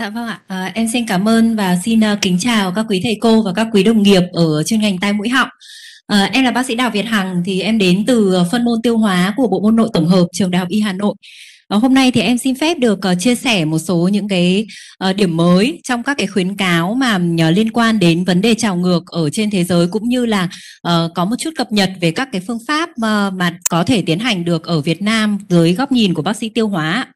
Dạ vâng ạ, à, em xin cảm ơn và xin uh, kính chào các quý thầy cô và các quý đồng nghiệp ở chuyên ngành tai mũi họng. À, em là bác sĩ Đào Việt Hằng thì em đến từ phân môn tiêu hóa của Bộ môn Nội tổng hợp trường Đại học Y Hà Nội. À, hôm nay thì em xin phép được uh, chia sẻ một số những cái uh, điểm mới trong các cái khuyến cáo mà uh, liên quan đến vấn đề trào ngược ở trên thế giới cũng như là uh, có một chút cập nhật về các cái phương pháp uh, mà có thể tiến hành được ở Việt Nam dưới góc nhìn của bác sĩ tiêu hóa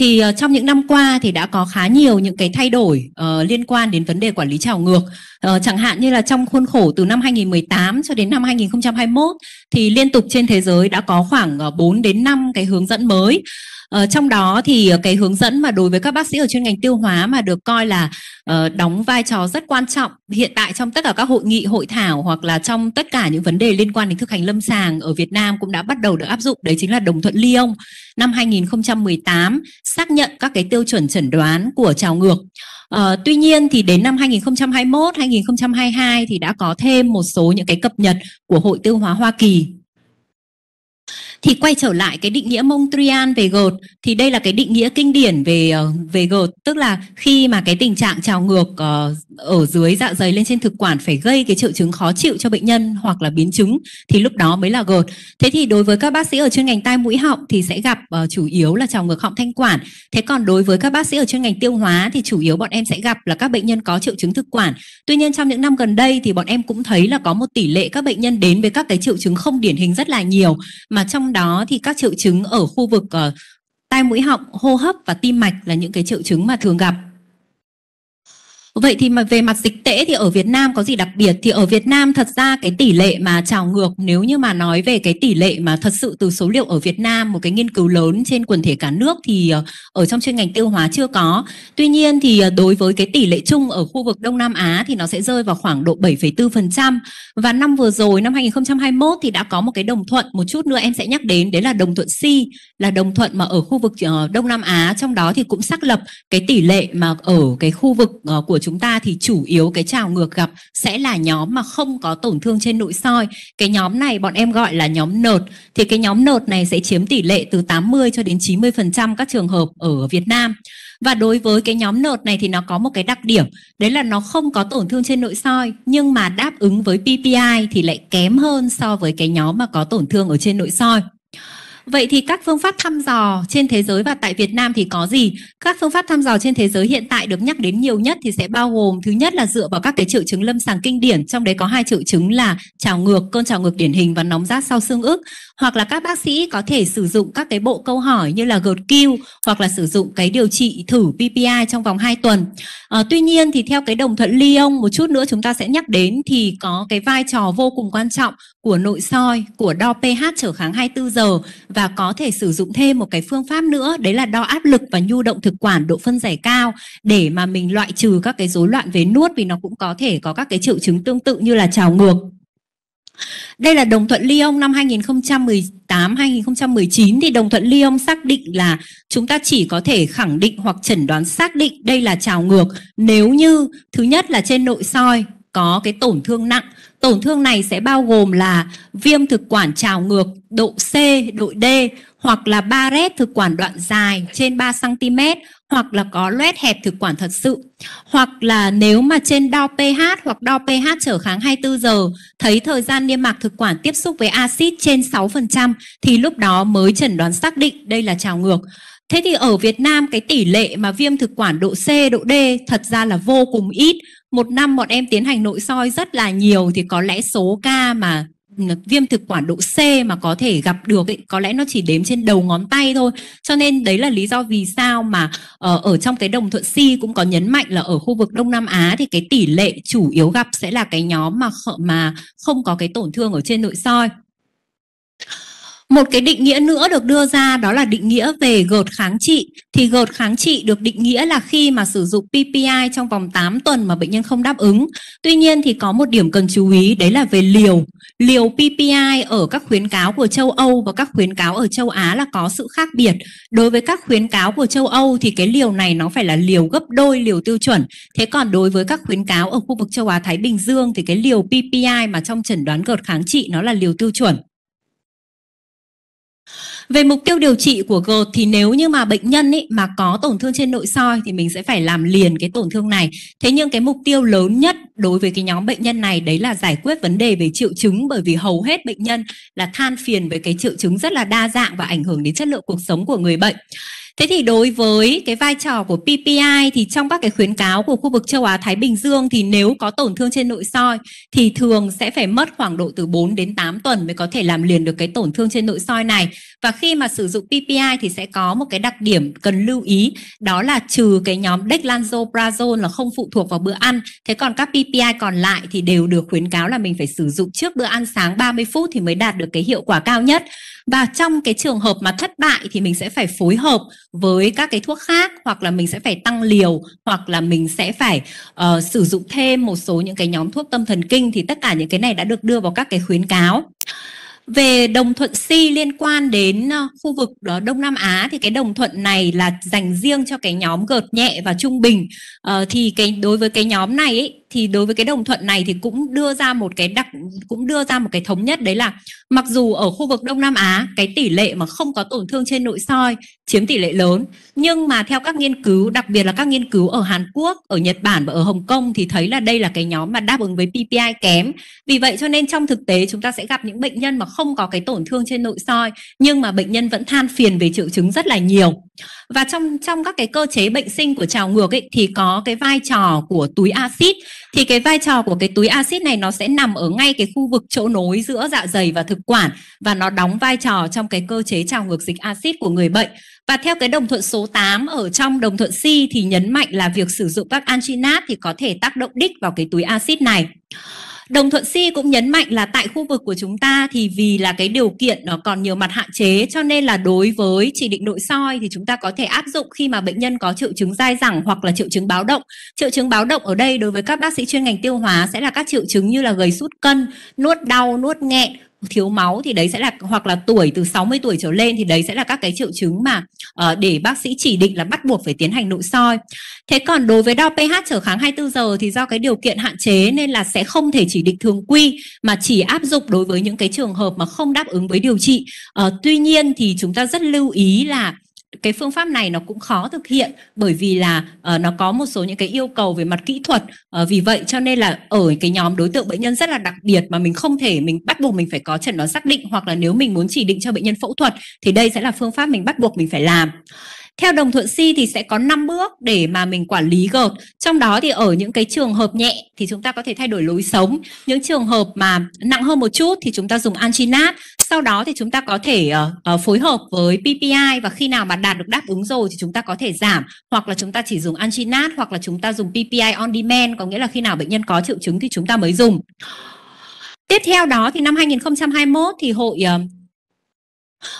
thì ờ, trong những năm qua thì đã có khá nhiều những cái thay đổi uh, liên quan đến vấn đề quản lý trào ngược Ờ, chẳng hạn như là trong khuôn khổ từ năm 2018 cho đến năm 2021 thì liên tục trên thế giới đã có khoảng 4 ờ, đến 5 cái hướng dẫn mới. Ờ, trong đó thì cái hướng dẫn mà đối với các bác sĩ ở chuyên ngành tiêu hóa mà được coi là uh, đóng vai trò rất quan trọng hiện tại trong tất cả các hội nghị, hội thảo hoặc là trong tất cả những vấn đề liên quan đến thực hành lâm sàng ở Việt Nam cũng đã bắt đầu được áp dụng đấy chính là đồng thuận Lyon năm 2018 xác nhận các cái tiêu chuẩn chẩn đoán của trào ngược. À, tuy nhiên thì đến năm 2021, 2022 thì đã có thêm một số những cái cập nhật của Hội Tiêu hóa Hoa Kỳ thì quay trở lại cái định nghĩa Montreal về gột thì đây là cái định nghĩa kinh điển về ờ, về gột tức là khi mà cái tình trạng trào ngược ờ, ở dưới dạ dày lên trên thực quản phải gây cái triệu chứng khó chịu cho bệnh nhân hoặc là biến chứng thì lúc đó mới là gột thế thì đối với các bác sĩ ở chuyên ngành tai mũi họng thì sẽ gặp ờ, chủ yếu là trào ngược họng thanh quản thế còn đối với các bác sĩ ở chuyên ngành tiêu hóa thì chủ yếu bọn em sẽ gặp là các bệnh nhân có triệu chứng thực quản tuy nhiên trong những năm gần đây thì bọn em cũng thấy là có một tỷ lệ các bệnh nhân đến với các cái triệu chứng không điển hình rất là nhiều mà trong đó thì các triệu chứng ở khu vực uh, tai mũi họng hô hấp và tim mạch là những cái triệu chứng mà thường gặp Vậy thì mà về mặt dịch tễ thì ở Việt Nam có gì đặc biệt? Thì ở Việt Nam thật ra cái tỷ lệ mà trào ngược nếu như mà nói về cái tỷ lệ mà thật sự từ số liệu ở Việt Nam một cái nghiên cứu lớn trên quần thể cả nước thì ờ, ở trong chuyên ngành tiêu hóa chưa có. Tuy nhiên thì ờ, đối với cái tỷ lệ chung ở khu vực Đông Nam Á thì nó sẽ rơi vào khoảng độ 7,4% và năm vừa rồi năm 2021 thì đã có một cái đồng thuận một chút nữa em sẽ nhắc đến đấy là đồng thuận C là đồng thuận mà ở khu vực ờ, Đông Nam Á trong đó thì cũng xác lập cái tỷ lệ mà ở cái khu vực của chúng ta thì chủ yếu cái trào ngược gặp sẽ là nhóm mà không có tổn thương trên nội soi. Cái nhóm này bọn em gọi là nhóm nợt. Thì cái nhóm nợt này sẽ chiếm tỷ lệ từ 80 cho đến 90% các trường hợp ở Việt Nam. Và đối với cái nhóm nợt này thì nó có một cái đặc điểm, đấy là nó không có tổn thương trên nội soi nhưng mà đáp ứng với PPI thì lại kém hơn so với cái nhóm mà có tổn thương ở trên nội soi. Vậy thì các phương pháp thăm dò trên thế giới và tại Việt Nam thì có gì? Các phương pháp thăm dò trên thế giới hiện tại được nhắc đến nhiều nhất thì sẽ bao gồm thứ nhất là dựa vào các cái triệu chứng lâm sàng kinh điển, trong đấy có hai triệu chứng là trào ngược, cơn trào ngược điển hình và nóng rát sau xương ức hoặc là các bác sĩ có thể sử dụng các cái bộ câu hỏi như là GQ hoặc là sử dụng cái điều trị thử PPI trong vòng 2 tuần. À, tuy nhiên thì theo cái đồng thuận Lyon một chút nữa chúng ta sẽ nhắc đến thì có cái vai trò vô cùng quan trọng của nội soi, của đo pH trở kháng 24 giờ và có thể sử dụng thêm một cái phương pháp nữa đấy là đo áp lực và nhu động thực quản độ phân giải cao để mà mình loại trừ các cái rối loạn về nuốt vì nó cũng có thể có các cái triệu chứng tương tự như là trào ngược đây là đồng thuận Lyon năm 2018-2019 thì đồng thuận Lyon xác định là chúng ta chỉ có thể khẳng định hoặc chẩn đoán xác định đây là trào ngược nếu như thứ nhất là trên nội soi có cái tổn thương nặng. Tổn thương này sẽ bao gồm là viêm thực quản trào ngược độ C, độ D hoặc là ba rét thực quản đoạn dài trên 3 cm hoặc là có loét hẹp thực quản thật sự. Hoặc là nếu mà trên đo pH hoặc đo pH trở kháng 24 giờ thấy thời gian niêm mạc thực quản tiếp xúc với axit trên 6% thì lúc đó mới chẩn đoán xác định đây là trào ngược. Thế thì ở Việt Nam cái tỷ lệ mà viêm thực quản độ C, độ D thật ra là vô cùng ít. Một năm bọn em tiến hành nội soi rất là nhiều thì có lẽ số ca mà viêm thực quản độ C mà có thể gặp được ấy, có lẽ nó chỉ đếm trên đầu ngón tay thôi. Cho nên đấy là lý do vì sao mà ờ, ở, trong cái đồng thuận C cũng có nhấn mạnh là ở khu vực Đông Nam Á thì cái tỷ lệ chủ yếu gặp sẽ là cái nhóm mà mà không có cái tổn thương ở trên nội soi. Một cái định nghĩa nữa được đưa ra đó là định nghĩa về gột kháng trị. Thì gột kháng trị được định nghĩa là khi mà sử dụng PPI trong vòng 8 tuần mà bệnh nhân không đáp ứng. Tuy nhiên thì có một điểm cần chú ý đấy là về liều. Liều PPI ở các khuyến cáo của châu Âu và các khuyến cáo ở châu Á là có sự khác biệt. Đối với các khuyến cáo của châu Âu thì cái liều này nó phải là liều gấp đôi liều tiêu chuẩn. Thế còn đối với các khuyến cáo ở khu vực châu Á Thái Bình Dương thì cái liều PPI mà trong chẩn đoán gột kháng trị nó là liều tiêu chuẩn. Về mục tiêu điều trị của gột thì nếu như mà bệnh nhân ấy mà có tổn thương trên nội soi thì mình sẽ phải làm liền cái tổn thương này. Thế nhưng cái mục tiêu lớn nhất đối với cái nhóm bệnh nhân này đấy là giải quyết vấn đề về triệu chứng bởi vì hầu hết bệnh nhân là than phiền với cái triệu chứng rất là đa dạng và ảnh hưởng đến chất lượng cuộc sống của người bệnh. Thế thì đối với cái vai trò của PPI thì trong các cái khuyến cáo của khu vực châu Á Thái Bình Dương thì nếu có tổn thương trên nội soi thì thường sẽ phải mất khoảng độ từ 4 đến 8 tuần mới có thể làm liền được cái tổn thương trên nội soi này và khi mà sử dụng PPI thì sẽ có một cái đặc điểm cần lưu ý đó là trừ cái nhóm dexlansoprazole là không phụ thuộc vào bữa ăn thế còn các PPI còn lại thì đều được khuyến cáo là mình phải sử dụng trước bữa ăn sáng 30 phút thì mới đạt được cái hiệu quả cao nhất và trong cái trường hợp mà thất bại thì mình sẽ phải phối hợp với các cái thuốc khác hoặc là mình sẽ phải tăng liều hoặc là mình sẽ phải uh, sử dụng thêm một số những cái nhóm thuốc tâm thần kinh thì tất cả những cái này đã được đưa vào các cái khuyến cáo về đồng thuận si liên quan đến ờ, khu vực đó ờ, Đông Nam Á thì cái đồng thuận này là dành riêng cho cái nhóm gợt nhẹ và trung bình. Ờ, thì cái đối với cái nhóm này ấy, thì đối với cái đồng thuận này thì cũng đưa ra một cái đặc cũng đưa ra một cái thống nhất đấy là mặc dù ở khu vực Đông Nam Á cái tỷ lệ mà không có tổn thương trên nội soi chiếm tỷ lệ lớn nhưng mà theo các nghiên cứu đặc biệt là các nghiên cứu ở Hàn Quốc, ở Nhật Bản và ở Hồng Kông thì thấy là đây là cái nhóm mà đáp ứng với PPI kém. Vì vậy cho nên trong thực tế chúng ta sẽ gặp những bệnh nhân mà không có cái tổn thương trên nội soi nhưng mà bệnh nhân vẫn than phiền về triệu chứng rất là nhiều. Và trong trong các cái cơ chế bệnh sinh của trào ngược ấy, thì có cái vai trò của túi axit thì cái vai trò của cái túi axit này nó sẽ nằm ở ngay cái khu vực chỗ nối giữa dạ dày và thực quản và nó đóng vai trò trong cái cơ chế trào ngược dịch axit của người bệnh. Và theo cái đồng thuận số 8 ở trong đồng thuận C thì nhấn mạnh là việc sử dụng các anginat thì có thể tác động đích vào cái túi axit này. Đồng thuận si cũng nhấn mạnh là tại khu vực của chúng ta thì vì là cái điều kiện nó còn nhiều mặt hạn chế cho nên là đối với chỉ định nội soi thì chúng ta có thể áp dụng khi mà bệnh nhân có triệu chứng dai dẳng hoặc là triệu chứng báo động. Triệu chứng báo động ở đây đối với các bác sĩ chuyên ngành tiêu hóa sẽ là các triệu chứng như là gầy sút cân, nuốt đau, nuốt nghẹn, thiếu máu thì đấy sẽ là hoặc là tuổi từ 60 tuổi trở lên thì đấy sẽ là các cái triệu chứng mà uh, để bác sĩ chỉ định là bắt buộc phải tiến hành nội soi. Thế còn đối với đo pH trở kháng 24 giờ thì do cái điều kiện hạn chế nên là sẽ không thể chỉ định thường quy mà chỉ áp dụng đối với những cái trường hợp mà không đáp ứng với điều trị. Uh, tuy nhiên thì chúng ta rất lưu ý là cái phương pháp này nó cũng khó thực hiện bởi vì là uh, nó có một số những cái yêu cầu về mặt kỹ thuật uh, vì vậy cho nên là ở cái nhóm đối tượng bệnh nhân rất là đặc biệt mà mình không thể mình bắt buộc mình phải có chẩn đoán xác định hoặc là nếu mình muốn chỉ định cho bệnh nhân phẫu thuật thì đây sẽ là phương pháp mình bắt buộc mình phải làm theo đồng thuận si thì sẽ có 5 bước để mà mình quản lý gợt. Trong đó thì ở những cái trường hợp nhẹ thì chúng ta có thể thay đổi lối sống. Những trường hợp mà nặng hơn một chút thì chúng ta dùng anginat. Sau đó thì chúng ta có thể uh, phối hợp với PPI và khi nào mà đạt được đáp ứng rồi thì chúng ta có thể giảm hoặc là chúng ta chỉ dùng anginat hoặc là chúng ta dùng PPI on demand có nghĩa là khi nào bệnh nhân có triệu chứng thì chúng ta mới dùng. Tiếp theo đó thì năm 2021 thì hội ờ,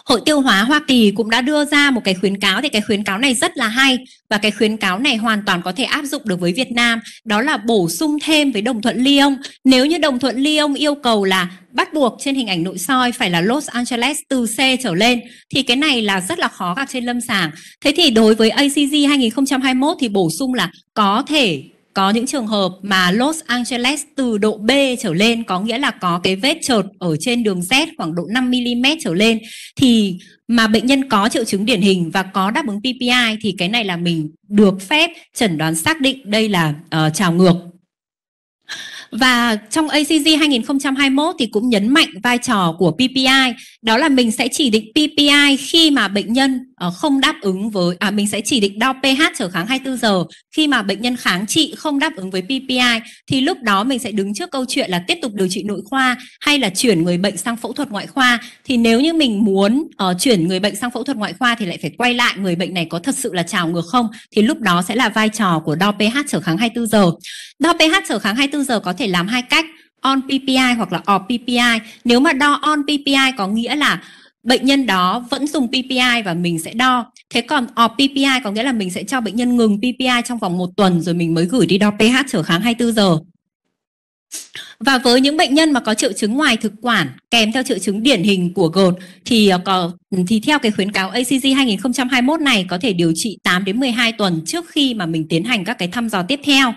Hội tiêu hóa Hoa Kỳ cũng đã đưa ra một cái khuyến cáo thì cái khuyến cáo này rất là hay và cái khuyến cáo này hoàn toàn có thể áp dụng được với Việt Nam đó là bổ sung thêm với đồng thuận Lyon nếu như đồng thuận Lyon yêu cầu là bắt buộc trên hình ảnh nội soi phải là Los Angeles từ C trở lên thì cái này là rất là khó gặp trên lâm sàng thế thì đối với ACG 2021 thì bổ sung là có thể có những trường hợp mà Los Angeles từ độ B trở lên có nghĩa là có cái vết trượt ở trên đường Z khoảng độ 5 mm trở lên thì mà bệnh nhân có triệu chứng điển hình và có đáp ứng PPI thì cái này là mình được phép chẩn đoán xác định đây là uh, trào ngược và trong ACG 2021 thì cũng nhấn mạnh vai trò của PPI đó là mình sẽ chỉ định PPI khi mà bệnh nhân ờ, không đáp ứng với à mình sẽ chỉ định đo pH trở kháng 24 giờ khi mà bệnh nhân kháng trị không đáp ứng với PPI thì lúc đó mình sẽ đứng trước câu chuyện là tiếp tục điều trị nội khoa hay là chuyển người bệnh sang phẫu thuật ngoại khoa thì nếu như mình muốn uh, chuyển người bệnh sang phẫu thuật ngoại khoa thì lại phải quay lại người bệnh này có thật sự là trào ngược không thì lúc đó sẽ là vai trò của đo pH trở kháng 24 giờ. Đo pH trở kháng 24 giờ có thể làm hai cách on PPI hoặc là off PPI. Nếu mà đo on PPI có nghĩa là bệnh nhân đó vẫn dùng PPI và mình sẽ đo. Thế còn off PPI có nghĩa là mình sẽ cho bệnh nhân ngừng PPI trong vòng một tuần rồi mình mới gửi đi đo pH trở kháng 24 giờ. Và với những bệnh nhân mà có triệu chứng ngoài thực quản kèm theo triệu chứng điển hình của gột thì ờ, có thì theo cái khuyến cáo ACG 2021 này có thể điều trị 8 đến 12 tuần trước khi mà mình tiến hành các cái thăm dò tiếp theo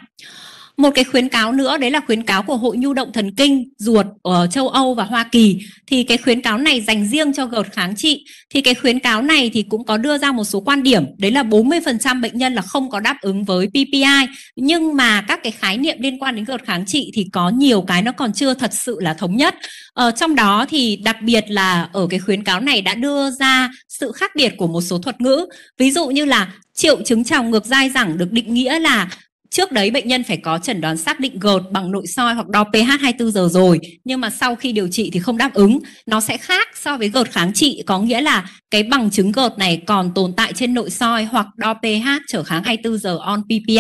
một cái khuyến cáo nữa đấy là khuyến cáo của hội nhu động thần kinh ruột ở châu Âu và Hoa Kỳ thì cái khuyến cáo này dành riêng cho gợt kháng trị thì cái khuyến cáo này thì cũng có đưa ra một số quan điểm đấy là 40% bệnh nhân là không có đáp ứng với PPI nhưng mà các cái khái niệm liên quan đến gợt kháng trị thì có nhiều cái nó còn chưa thật sự là thống nhất ở ờ, trong đó thì đặc biệt là ở cái khuyến cáo này đã đưa ra sự khác biệt của một số thuật ngữ ví dụ như là triệu chứng trào ngược dai dẳng được định nghĩa là Trước đấy bệnh nhân phải có chẩn đoán xác định gợt bằng nội soi hoặc đo pH 24 giờ rồi, nhưng mà sau khi điều trị thì không đáp ứng, nó sẽ khác so với gợt kháng trị, có nghĩa là cái bằng chứng gợt này còn tồn tại trên nội soi hoặc đo pH trở kháng 24 giờ on PPI.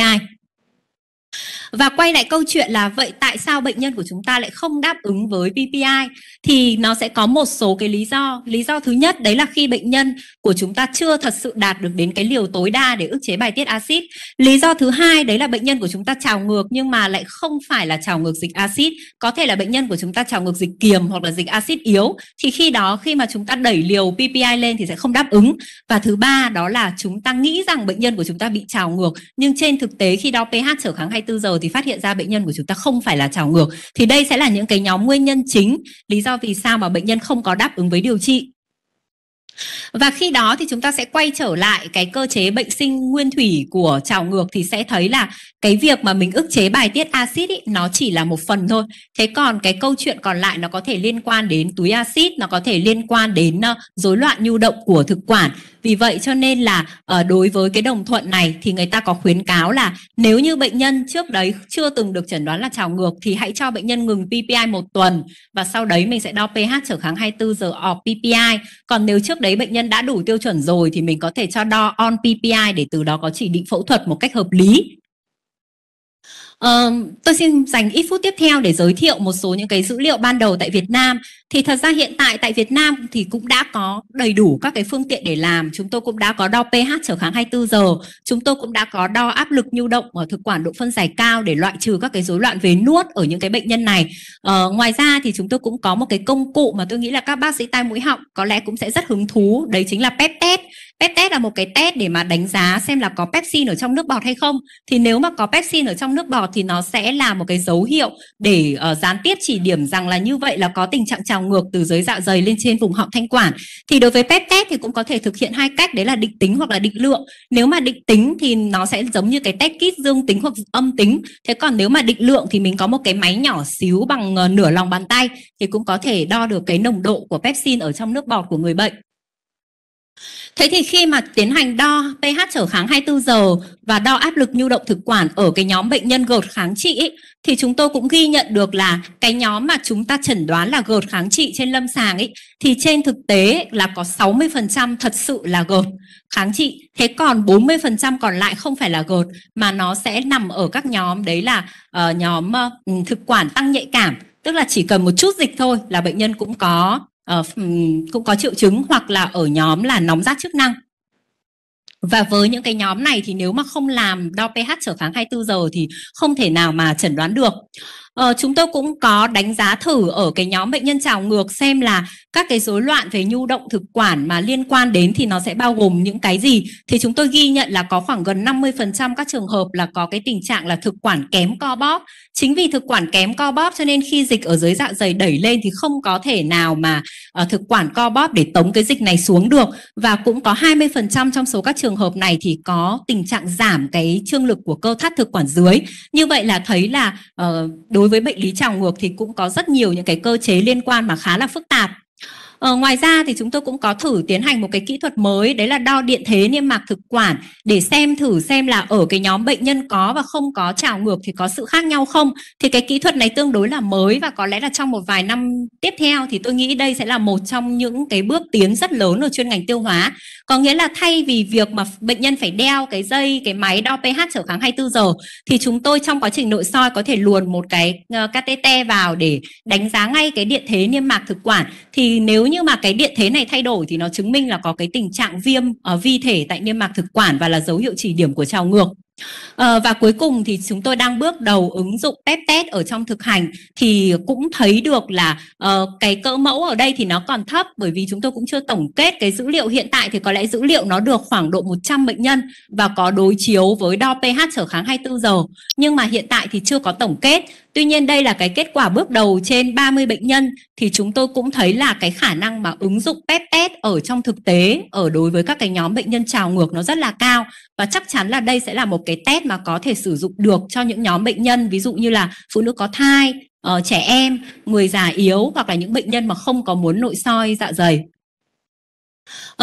Và quay lại câu chuyện là vậy tại sao bệnh nhân của chúng ta lại không đáp ứng với PPI thì nó sẽ có một số cái lý do. Lý do thứ nhất đấy là khi bệnh nhân của chúng ta chưa thật sự đạt được đến cái liều tối đa để ức chế bài tiết axit. Lý do thứ hai đấy là bệnh nhân của chúng ta trào ngược nhưng mà lại không phải là trào ngược dịch axit, có thể là bệnh nhân của chúng ta trào ngược dịch kiềm hoặc là dịch axit yếu thì khi đó khi mà chúng ta đẩy liều PPI lên thì sẽ không đáp ứng. Và thứ ba đó là chúng ta nghĩ rằng bệnh nhân của chúng ta bị trào ngược nhưng trên thực tế khi đo pH trở kháng hay 24 giờ thì phát hiện ra bệnh nhân của chúng ta không phải là trào ngược thì đây sẽ là những cái nhóm nguyên nhân chính lý do vì sao mà bệnh nhân không có đáp ứng với điều trị và khi đó thì chúng ta sẽ quay trở lại cái cơ chế bệnh sinh nguyên thủy của trào ngược thì sẽ thấy là cái việc mà mình ức chế bài tiết axit ý, nó chỉ là một phần thôi. Thế còn cái câu chuyện còn lại nó có thể liên quan đến túi axit, nó có thể liên quan đến ờ, rối loạn nhu động của thực quản vì vậy cho nên là uh, đối với cái đồng thuận này thì người ta có khuyến cáo là nếu như bệnh nhân trước đấy chưa từng được chẩn đoán là trào ngược thì hãy cho bệnh nhân ngừng PPI một tuần và sau đấy mình sẽ đo pH trở kháng 24 giờ off PPI. Còn nếu trước đấy bệnh nhân đã đủ tiêu chuẩn rồi thì mình có thể cho đo on PPI để từ đó có chỉ định phẫu thuật một cách hợp lý Uh, tôi xin dành ít phút tiếp theo để giới thiệu một số những cái dữ liệu ban đầu tại Việt Nam thì thật ra hiện tại tại Việt Nam thì cũng đã có đầy đủ các cái phương tiện để làm. Chúng tôi cũng đã có đo pH trở kháng 24 giờ, chúng tôi cũng đã có đo áp lực nhu động ở thực quản độ phân giải cao để loại trừ các cái rối loạn về nuốt ở những cái bệnh nhân này. Ờ, ngoài ra thì chúng tôi cũng có một cái công cụ mà tôi nghĩ là các bác sĩ tai mũi họng có lẽ cũng sẽ rất hứng thú, đấy chính là PEP test. PEP test là một cái test để mà đánh giá xem là có pepsin ở trong nước bọt hay không. Thì nếu mà có pepsin ở trong nước bọt thì nó sẽ là một cái dấu hiệu để uh, gián tiếp chỉ điểm rằng là như vậy là có tình trạng trào trào ngược từ dưới dạ dày lên trên vùng họng thanh quản thì đối với test thì cũng có thể thực hiện hai cách đấy là định tính hoặc là định lượng nếu mà định tính thì nó sẽ giống như cái test kit dương tính hoặc âm tính thế còn nếu mà định lượng thì mình có một cái máy nhỏ xíu bằng ờ, nửa lòng bàn tay thì cũng có thể đo được cái nồng độ của pepsin ở trong nước bọt của người bệnh Thế thì khi mà tiến hành đo pH trở kháng 24 giờ và đo áp lực nhu động thực quản ở cái nhóm bệnh nhân gợt kháng trị ấy, thì chúng tôi cũng ghi nhận được là cái nhóm mà chúng ta chẩn đoán là gợt kháng trị trên lâm sàng ấy thì trên thực tế là có 60% thật sự là gợt kháng trị. Thế còn 40% còn lại không phải là gợt mà nó sẽ nằm ở các nhóm đấy là uh, nhóm uh, thực quản tăng nhạy cảm tức là chỉ cần một chút dịch thôi là bệnh nhân cũng có Ờ, cũng có triệu chứng hoặc là ở nhóm là nóng rát chức năng và với những cái nhóm này thì nếu mà không làm đo pH trở kháng 24 giờ thì không thể nào mà chẩn đoán được. Ờ, chúng tôi cũng có đánh giá thử ở cái nhóm bệnh nhân trào ngược xem là các cái rối loạn về nhu động thực quản mà liên quan đến thì nó sẽ bao gồm những cái gì. Thì chúng tôi ghi nhận là có khoảng gần 50% các trường hợp là có cái tình trạng là thực quản kém co bóp. Chính vì thực quản kém co bóp cho nên khi dịch ở dưới dạ dày đẩy lên thì không có thể nào mà uh, thực quản co bóp để tống cái dịch này xuống được. Và cũng có 20% trong số các trường trường hợp này thì có tình trạng giảm cái trương lực của cơ thắt thực quản dưới như vậy là thấy là uh, đối với bệnh lý trào ngược thì cũng có rất nhiều những cái cơ chế liên quan mà khá là phức tạp Ờ, ngoài ra thì chúng tôi cũng có thử tiến hành một cái kỹ thuật mới đấy là đo điện thế niêm mạc thực quản để xem thử xem là ở cái nhóm bệnh nhân có và không có trào ngược thì có sự khác nhau không. Thì cái kỹ thuật này tương đối là mới và có lẽ là trong một vài năm tiếp theo thì tôi nghĩ đây sẽ là một trong những cái bước tiến rất lớn ở chuyên ngành tiêu hóa. Có nghĩa là thay vì việc mà bệnh nhân phải đeo cái dây cái máy đo pH trở kháng 24 giờ thì chúng tôi trong quá trình nội soi có thể luồn một cái ờ, catheter vào để đánh giá ngay cái điện thế niêm mạc thực quản thì nếu như mà cái điện thế này thay đổi thì nó chứng minh là có cái tình trạng viêm ở ờ, vi thể tại niêm mạc thực quản và là dấu hiệu chỉ điểm của trào ngược À, và cuối cùng thì chúng tôi đang bước đầu ứng dụng pep test ở trong thực hành thì cũng thấy được là uh, cái cỡ mẫu ở đây thì nó còn thấp bởi vì chúng tôi cũng chưa tổng kết cái dữ liệu hiện tại thì có lẽ dữ liệu nó được khoảng độ 100 bệnh nhân và có đối chiếu với đo pH trở kháng 24 giờ nhưng mà hiện tại thì chưa có tổng kết Tuy nhiên đây là cái kết quả bước đầu trên 30 bệnh nhân thì chúng tôi cũng thấy là cái khả năng mà ứng dụng PEP test ở trong thực tế ở đối với các cái nhóm bệnh nhân trào ngược nó rất là cao và chắc chắn là đây sẽ là một cái test mà có thể sử dụng được cho những nhóm bệnh nhân ví dụ như là phụ nữ có thai uh, trẻ em người già yếu hoặc là những bệnh nhân mà không có muốn nội soi dạ dày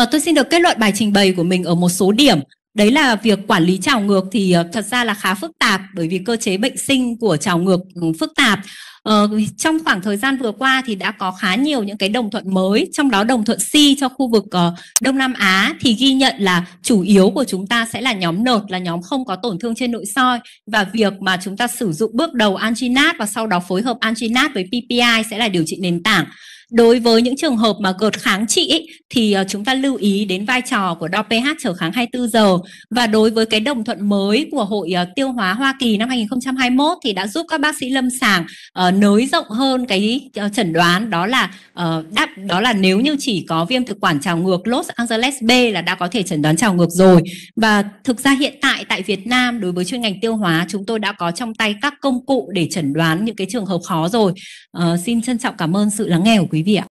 uh, tôi xin được kết luận bài trình bày của mình ở một số điểm đấy là việc quản lý trào ngược thì ờ, thật ra là khá phức tạp bởi vì cơ chế bệnh sinh của trào ngược ừ, phức tạp Ờ, trong khoảng thời gian vừa qua thì đã có khá nhiều những cái đồng thuận mới, trong đó đồng thuận C cho khu vực uh, Đông Nam Á thì ghi nhận là chủ yếu của chúng ta sẽ là nhóm nợt là nhóm không có tổn thương trên nội soi và việc mà chúng ta sử dụng bước đầu anginat và sau đó phối hợp anginat với PPI sẽ là điều trị nền tảng. Đối với những trường hợp mà gợt kháng trị ấy, thì ờ, chúng ta lưu ý đến vai trò của đo pH trở kháng 24 giờ và đối với cái đồng thuận mới của Hội ờ, Tiêu hóa Hoa Kỳ năm 2021 thì đã giúp các bác sĩ lâm sàng uh, nới rộng hơn cái chẩn đoán đó là uh, đáp đó là nếu như chỉ có viêm thực quản trào ngược Los Angeles B là đã có thể chẩn đoán trào ngược rồi và thực ra hiện tại tại Việt Nam đối với chuyên ngành tiêu hóa chúng tôi đã có trong tay các công cụ để chẩn đoán những cái trường hợp khó rồi. Uh, xin trân trọng cảm ơn sự lắng nghe của quý hoy